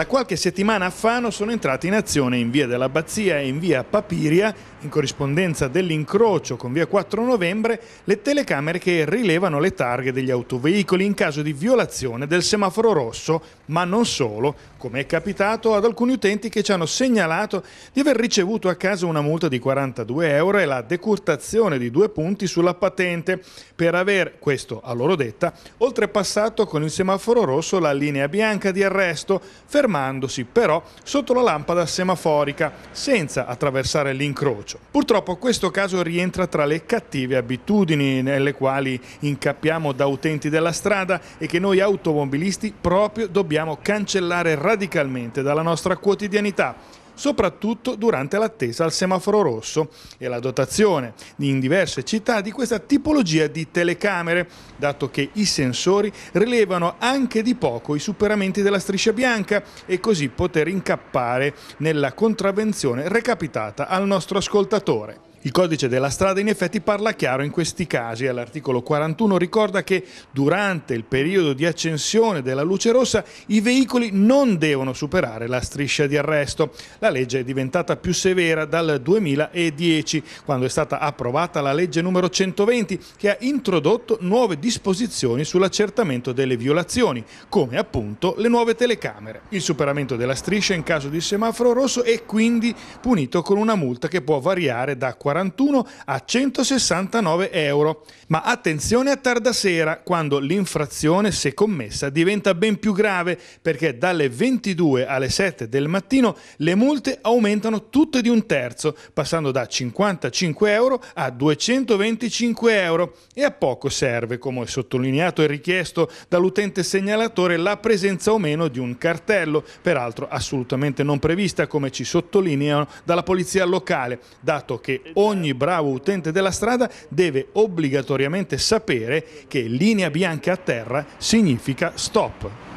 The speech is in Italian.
Da qualche settimana a Fano sono entrati in azione in via dell'Abbazia e in via Papiria, in corrispondenza dell'incrocio con via 4 novembre, le telecamere che rilevano le targhe degli autoveicoli in caso di violazione del semaforo rosso, ma non solo, come è capitato ad alcuni utenti che ci hanno segnalato di aver ricevuto a casa una multa di 42 euro e la decurtazione di due punti sulla patente per aver, questo a loro detta, oltrepassato con il semaforo rosso la linea bianca di arresto, fermando fermandosi però sotto la lampada semaforica senza attraversare l'incrocio. Purtroppo questo caso rientra tra le cattive abitudini nelle quali incappiamo da utenti della strada e che noi automobilisti proprio dobbiamo cancellare radicalmente dalla nostra quotidianità soprattutto durante l'attesa al semaforo rosso e la dotazione in diverse città di questa tipologia di telecamere, dato che i sensori rilevano anche di poco i superamenti della striscia bianca e così poter incappare nella contravvenzione recapitata al nostro ascoltatore. Il codice della strada in effetti parla chiaro in questi casi. All'articolo 41 ricorda che durante il periodo di accensione della luce rossa i veicoli non devono superare la striscia di arresto. La legge è diventata più severa dal 2010, quando è stata approvata la legge numero 120 che ha introdotto nuove disposizioni sull'accertamento delle violazioni, come appunto le nuove telecamere. Il superamento della striscia in caso di semaforo rosso è quindi punito con una multa che può variare da 40 141 a 169 euro. Ma attenzione a tarda sera, quando l'infrazione, se commessa, diventa ben più grave, perché dalle 22 alle 7 del mattino le multe aumentano tutte di un terzo, passando da 55 euro a 225 euro. E a poco serve, come sottolineato e richiesto dall'utente segnalatore, la presenza o meno di un cartello, peraltro assolutamente non prevista, come ci sottolineano dalla polizia locale, dato che ogni bravo utente della strada deve obbligatoriamente sapere che linea bianca a terra significa stop.